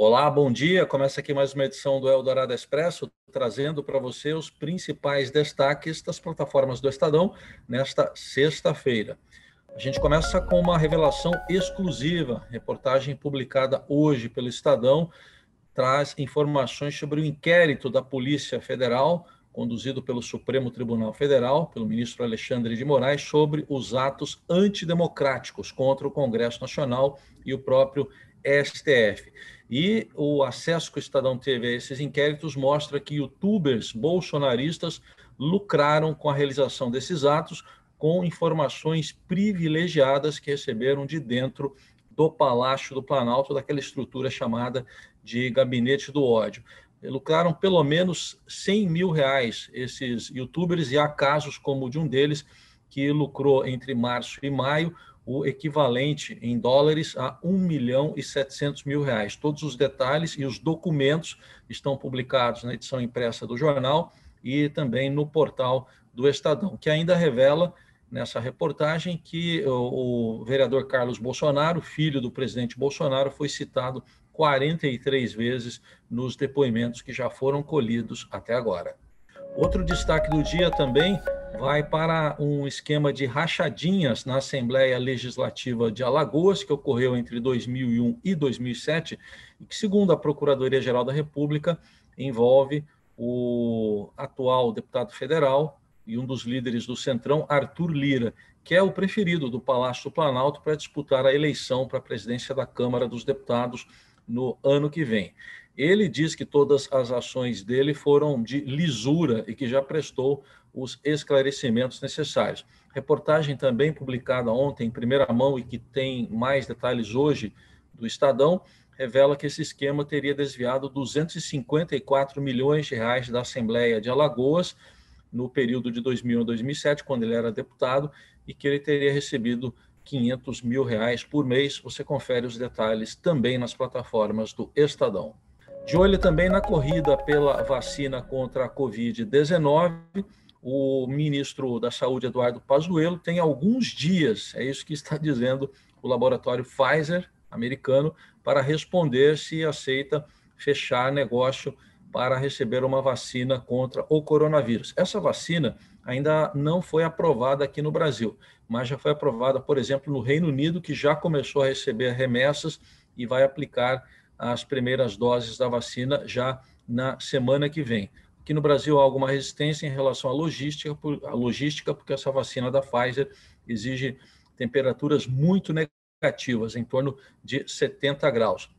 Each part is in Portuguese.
Olá, bom dia. Começa aqui mais uma edição do Eldorado Expresso, trazendo para você os principais destaques das plataformas do Estadão nesta sexta-feira. A gente começa com uma revelação exclusiva. Reportagem publicada hoje pelo Estadão traz informações sobre o inquérito da Polícia Federal, conduzido pelo Supremo Tribunal Federal, pelo ministro Alexandre de Moraes, sobre os atos antidemocráticos contra o Congresso Nacional e o próprio é STF. E o acesso que o Estadão teve a esses inquéritos mostra que youtubers bolsonaristas lucraram com a realização desses atos com informações privilegiadas que receberam de dentro do Palácio do Planalto, daquela estrutura chamada de Gabinete do Ódio. Lucraram pelo menos 100 mil reais esses youtubers, e há casos como o de um deles, que lucrou entre março e maio o equivalente em dólares a 1 milhão e 700 mil reais. Todos os detalhes e os documentos estão publicados na edição impressa do jornal e também no portal do Estadão, que ainda revela nessa reportagem que o, vereador Carlos Bolsonaro, filho do presidente Bolsonaro, foi citado 43 vezes nos depoimentos que já foram colhidos até agora. Outro destaque do dia também vai para um esquema de rachadinhas na Assembleia Legislativa de Alagoas, que ocorreu entre 2001 e 2007, e que, segundo a Procuradoria-Geral da República, envolve o atual deputado federal e um dos líderes do Centrão, Arthur Lira, que é o preferido do Palácio Planalto para disputar a eleição para a presidência da Câmara dos Deputados no ano que vem. Ele diz que todas as ações dele foram de lisura e que já prestou os esclarecimentos necessários. Reportagem também publicada ontem em primeira mão e que tem mais detalhes hoje do Estadão revela que esse esquema teria desviado 254 milhões de reais da Assembleia de Alagoas no período de 2001 a 2007, quando ele era deputado, e que ele teria recebido 500 mil reais por mês. Você confere os detalhes também nas plataformas do Estadão. De olho também na corrida pela vacina contra a Covid-19, o ministro da Saúde, Eduardo Pazuello, tem alguns dias, é isso que está dizendo o laboratório Pfizer americano, para responder se aceita fechar negócio para receber uma vacina contra o coronavírus. Essa vacina ainda não foi aprovada aqui no Brasil, mas já foi aprovada, por exemplo, no Reino Unido, que já começou a receber remessas e vai aplicar as primeiras doses da vacina já na semana que vem. Aqui no Brasil há alguma resistência em relação à logística, à logística porque essa vacina da Pfizer exige temperaturas muito negativas, em torno de 70 graus.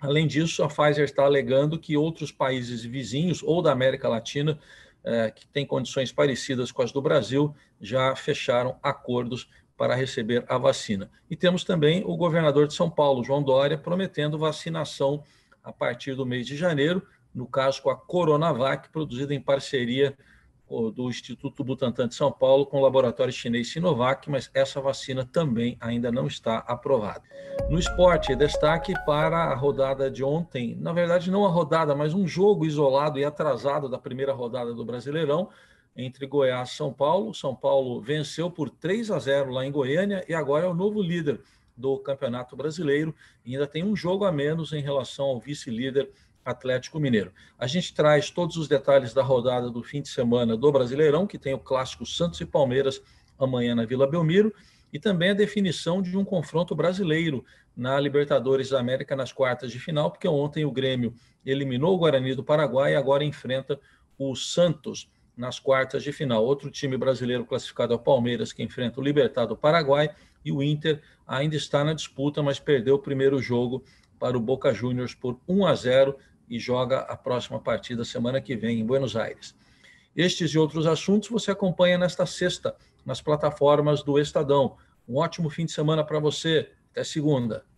Além disso, a Pfizer está alegando que outros países vizinhos ou da América Latina, eh, que têm condições parecidas com as do Brasil, já fecharam acordos para receber a vacina. E temos também o governador de São Paulo, João Dória, prometendo vacinação a partir do mês de janeiro, no caso com a Coronavac, produzida em parceria do Instituto Butantan de São Paulo com o laboratório chinês Sinovac, mas essa vacina também ainda não está aprovada. No esporte, destaque para a rodada de ontem, na verdade não a rodada, mas um jogo isolado e atrasado da primeira rodada do Brasileirão, entre Goiás e São Paulo. São Paulo venceu por 3 a 0 lá em Goiânia e agora é o novo líder do Campeonato Brasileiro e ainda tem um jogo a menos em relação ao vice-líder Atlético Mineiro. A gente traz todos os detalhes da rodada do fim de semana do Brasileirão, que tem o clássico Santos e Palmeiras amanhã na Vila Belmiro, e também a definição de um confronto brasileiro na Libertadores da América nas quartas de final, porque ontem o Grêmio eliminou o Guarani do Paraguai e agora enfrenta o Santos nas quartas de final. Outro time brasileiro classificado é o Palmeiras, que enfrenta o Libertad do Paraguai, e o Inter ainda está na disputa, mas perdeu o primeiro jogo para o Boca Juniors por 1 a 0 e joga a próxima partida semana que vem em Buenos Aires. Estes e outros assuntos você acompanha nesta sexta nas plataformas do Estadão. Um ótimo fim de semana para você. Até segunda.